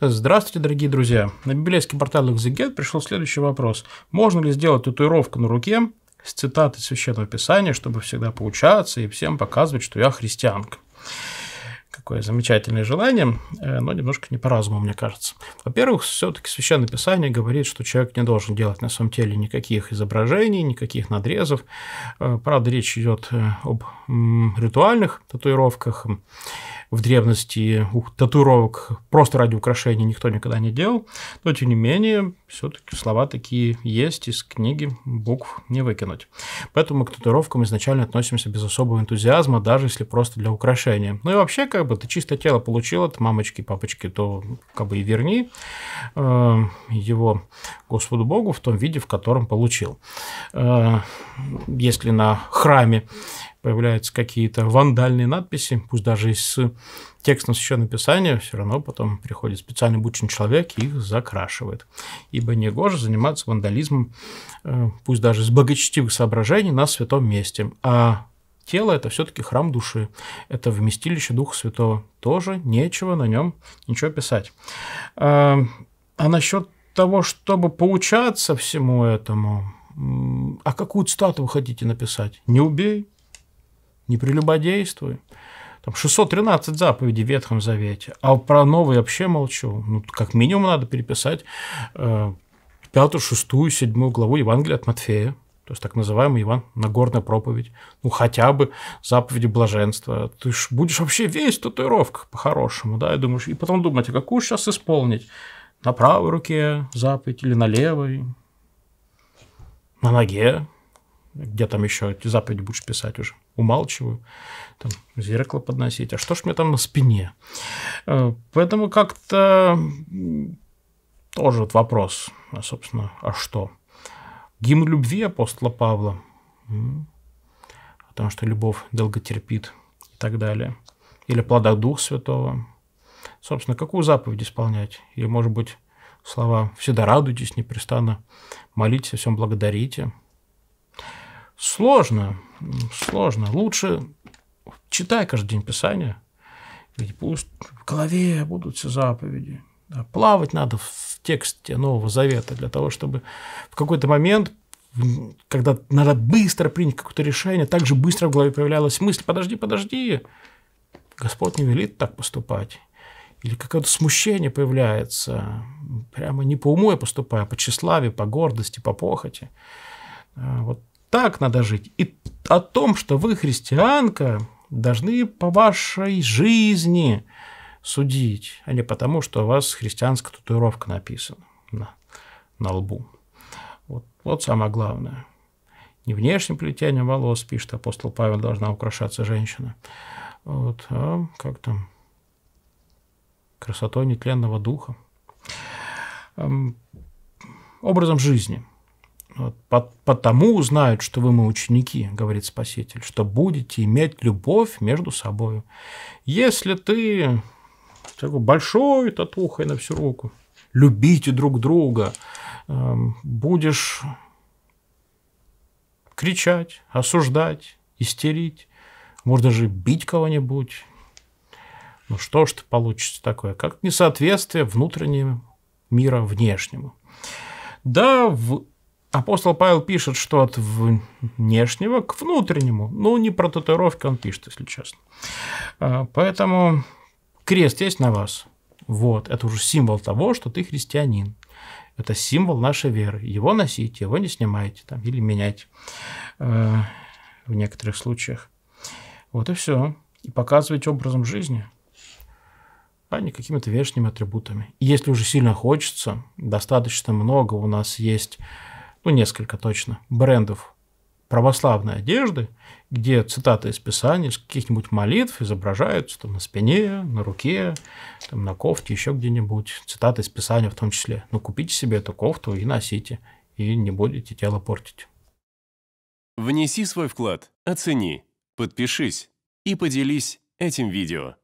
Здравствуйте, дорогие друзья! На библейский портал Exeget пришел следующий вопрос. Можно ли сделать татуировку на руке с цитатой Священного Писания, чтобы всегда получаться и всем показывать, что я христианка? Какое замечательное желание, э, но немножко не по разуму, мне кажется. Во-первых, все-таки Священное Писание говорит, что человек не должен делать на своем теле никаких изображений, никаких надрезов. Э, правда, речь идет э, об ритуальных татуировках. В древности татуировок просто ради украшения никто никогда не делал, но тем не менее, все-таки слова такие есть из книги, букв не выкинуть. Поэтому мы к татуировкам изначально относимся без особого энтузиазма, даже если просто для украшения. Ну и вообще, как бы ты чистое тело получил от мамочки, и папочки, то ну, как бы и верни э, его Господу Богу в том виде, в котором получил. Э, если на храме появляются какие-то вандальные надписи, пусть даже и с текстом священного писания, все равно потом приходит специально обученный человек и их закрашивает. Ибо не негоже заниматься вандализмом, э, пусть даже с благочестивых соображений, на святом месте. А тело – это все таки храм души, это вместилище Духа Святого. Тоже нечего на нем ничего писать. А, а насчет того, чтобы поучаться всему этому, а какую цитату вы хотите написать? Не убей, не прелюбодействуй. Там 613 заповедей в Ветхом Завете, а про новые вообще молчу. Ну, как минимум надо переписать э, 5, 6, 7 главу Евангелия от Матфея, то есть так называемый Иван Нагорная проповедь, ну хотя бы заповеди блаженства. Ты ж будешь вообще весь в татуировках по-хорошему, да, и думаешь, и потом думать, а какую сейчас исполнить? На правой руке заповедь или на левой? На ноге где там еще эти заповеди будешь писать уже, умалчиваю, там, зеркало подносить, а что ж мне там на спине? Э, поэтому как-то тоже вот вопрос, а, собственно, а что? Гимн любви апостола Павла, о том что любовь долго терпит и так далее. Или плода Духа Святого. Собственно, какую заповедь исполнять? Или, может быть, слова «всегда радуйтесь непрестанно», «молитесь, всем благодарите», Сложно, сложно. Лучше читай каждый день Писание, ведь пусть в голове будут все заповеди. Да, плавать надо в тексте Нового Завета для того, чтобы в какой-то момент, когда надо быстро принять какое-то решение, так же быстро в голове появлялась мысль, подожди, подожди, Господь не велит так поступать. Или какое-то смущение появляется, прямо не по уму я поступаю, а по тщеславию, по гордости, по похоти. А вот так надо жить, и о том, что вы христианка, должны по вашей жизни судить, а не потому, что у вас христианская татуировка написана на, на лбу. Вот, вот самое главное. Не внешним плетением волос, пишет апостол Павел, должна украшаться женщина. Вот, а как там? Красотой нетленного духа. Эм, образом жизни – потому узнают, что вы мои ученики, говорит Спаситель, что будете иметь любовь между собой. Если ты такой большой татухой на всю руку, любите друг друга, эм, будешь кричать, осуждать, истерить, может даже бить кого-нибудь. Ну что ж получится такое? Как несоответствие внутреннего мира внешнему. Да, в Апостол Павел пишет, что от внешнего к внутреннему. Ну, не про татуировки он пишет, если честно. А, поэтому крест есть на вас. Вот, это уже символ того, что ты христианин. Это символ нашей веры. Его носите, его не снимайте там, или менять а, в некоторых случаях. Вот и все. И показывать образом жизни, а не какими-то внешними атрибутами. И если уже сильно хочется, достаточно много у нас есть ну несколько точно, брендов православной одежды, где цитаты из Писания, из каких-нибудь молитв изображаются там, на спине, на руке, там, на кофте, еще где-нибудь. Цитаты из Писания в том числе. Ну, купите себе эту кофту и носите, и не будете тело портить. Внеси свой вклад, оцени, подпишись и поделись этим видео.